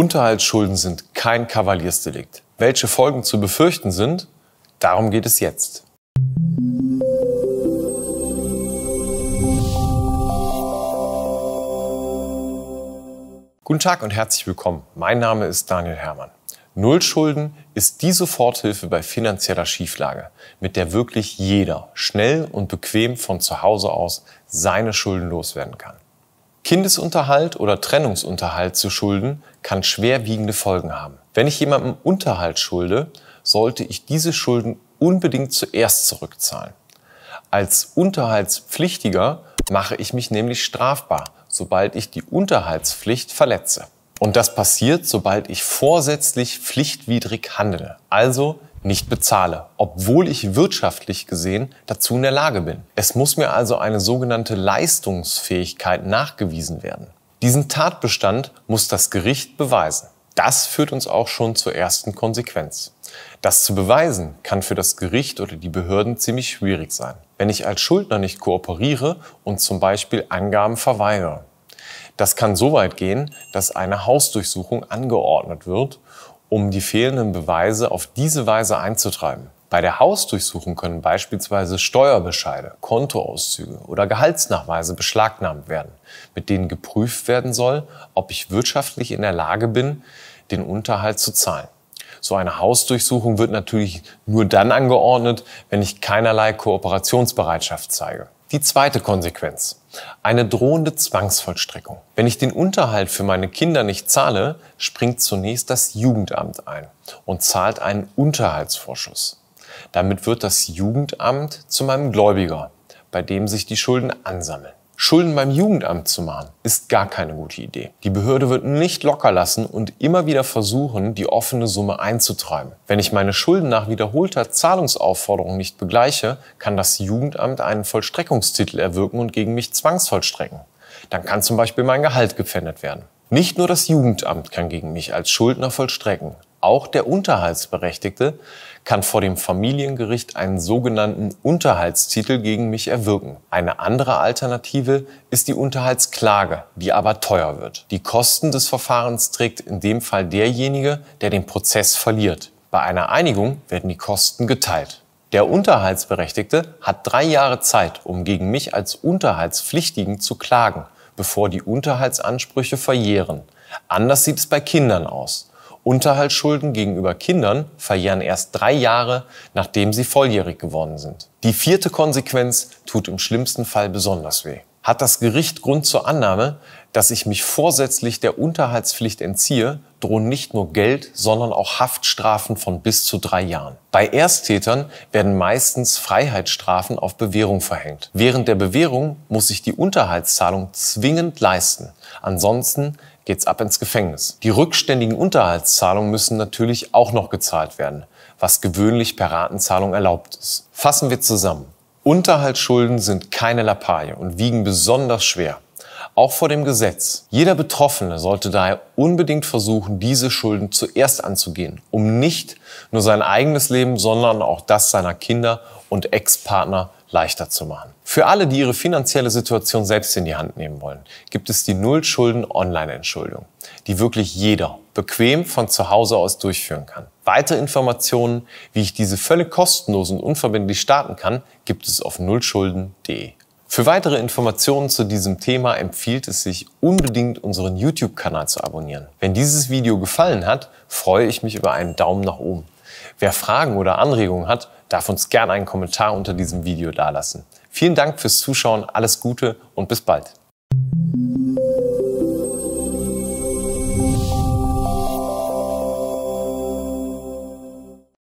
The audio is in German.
Unterhaltsschulden sind kein Kavaliersdelikt. Welche Folgen zu befürchten sind, darum geht es jetzt. Guten Tag und herzlich willkommen. Mein Name ist Daniel Herrmann. Nullschulden ist die Soforthilfe bei finanzieller Schieflage, mit der wirklich jeder schnell und bequem von zu Hause aus seine Schulden loswerden kann. Kindesunterhalt oder Trennungsunterhalt zu schulden, kann schwerwiegende Folgen haben. Wenn ich jemandem Unterhalt schulde, sollte ich diese Schulden unbedingt zuerst zurückzahlen. Als Unterhaltspflichtiger mache ich mich nämlich strafbar, sobald ich die Unterhaltspflicht verletze. Und das passiert, sobald ich vorsätzlich pflichtwidrig handle, also nicht bezahle, obwohl ich wirtschaftlich gesehen dazu in der Lage bin. Es muss mir also eine sogenannte Leistungsfähigkeit nachgewiesen werden. Diesen Tatbestand muss das Gericht beweisen. Das führt uns auch schon zur ersten Konsequenz. Das zu beweisen kann für das Gericht oder die Behörden ziemlich schwierig sein. Wenn ich als Schuldner nicht kooperiere und zum Beispiel Angaben verweigere. Das kann so weit gehen, dass eine Hausdurchsuchung angeordnet wird um die fehlenden Beweise auf diese Weise einzutreiben. Bei der Hausdurchsuchung können beispielsweise Steuerbescheide, Kontoauszüge oder Gehaltsnachweise beschlagnahmt werden, mit denen geprüft werden soll, ob ich wirtschaftlich in der Lage bin, den Unterhalt zu zahlen. So eine Hausdurchsuchung wird natürlich nur dann angeordnet, wenn ich keinerlei Kooperationsbereitschaft zeige. Die zweite Konsequenz. Eine drohende Zwangsvollstreckung. Wenn ich den Unterhalt für meine Kinder nicht zahle, springt zunächst das Jugendamt ein und zahlt einen Unterhaltsvorschuss. Damit wird das Jugendamt zu meinem Gläubiger, bei dem sich die Schulden ansammeln. Schulden beim Jugendamt zu machen, ist gar keine gute Idee. Die Behörde wird nicht locker lassen und immer wieder versuchen, die offene Summe einzuträumen. Wenn ich meine Schulden nach wiederholter Zahlungsaufforderung nicht begleiche, kann das Jugendamt einen Vollstreckungstitel erwirken und gegen mich zwangsvollstrecken. Dann kann zum Beispiel mein Gehalt gepfändet werden. Nicht nur das Jugendamt kann gegen mich als Schuldner vollstrecken. Auch der Unterhaltsberechtigte kann vor dem Familiengericht einen sogenannten Unterhaltstitel gegen mich erwirken. Eine andere Alternative ist die Unterhaltsklage, die aber teuer wird. Die Kosten des Verfahrens trägt in dem Fall derjenige, der den Prozess verliert. Bei einer Einigung werden die Kosten geteilt. Der Unterhaltsberechtigte hat drei Jahre Zeit, um gegen mich als Unterhaltspflichtigen zu klagen, bevor die Unterhaltsansprüche verjähren. Anders sieht es bei Kindern aus. Unterhaltsschulden gegenüber Kindern verjähren erst drei Jahre, nachdem sie volljährig geworden sind. Die vierte Konsequenz tut im schlimmsten Fall besonders weh. Hat das Gericht Grund zur Annahme, dass ich mich vorsätzlich der Unterhaltspflicht entziehe, drohen nicht nur Geld, sondern auch Haftstrafen von bis zu drei Jahren. Bei Ersttätern werden meistens Freiheitsstrafen auf Bewährung verhängt. Während der Bewährung muss ich die Unterhaltszahlung zwingend leisten. Ansonsten geht's ab ins Gefängnis. Die rückständigen Unterhaltszahlungen müssen natürlich auch noch gezahlt werden, was gewöhnlich per Ratenzahlung erlaubt ist. Fassen wir zusammen. Unterhaltsschulden sind keine Lappalie und wiegen besonders schwer. Auch vor dem Gesetz. Jeder Betroffene sollte daher unbedingt versuchen, diese Schulden zuerst anzugehen, um nicht nur sein eigenes Leben, sondern auch das seiner Kinder und Ex-Partner leichter zu machen. Für alle, die ihre finanzielle Situation selbst in die Hand nehmen wollen, gibt es die Nullschulden-Online-Entschuldung, die wirklich jeder bequem von zu Hause aus durchführen kann. Weitere Informationen, wie ich diese völlig kostenlos und unverbindlich starten kann, gibt es auf nullschulden.de. Für weitere Informationen zu diesem Thema empfiehlt es sich, unbedingt unseren YouTube-Kanal zu abonnieren. Wenn dieses Video gefallen hat, freue ich mich über einen Daumen nach oben. Wer Fragen oder Anregungen hat, darf uns gerne einen Kommentar unter diesem Video dalassen. Vielen Dank fürs Zuschauen, alles Gute und bis bald.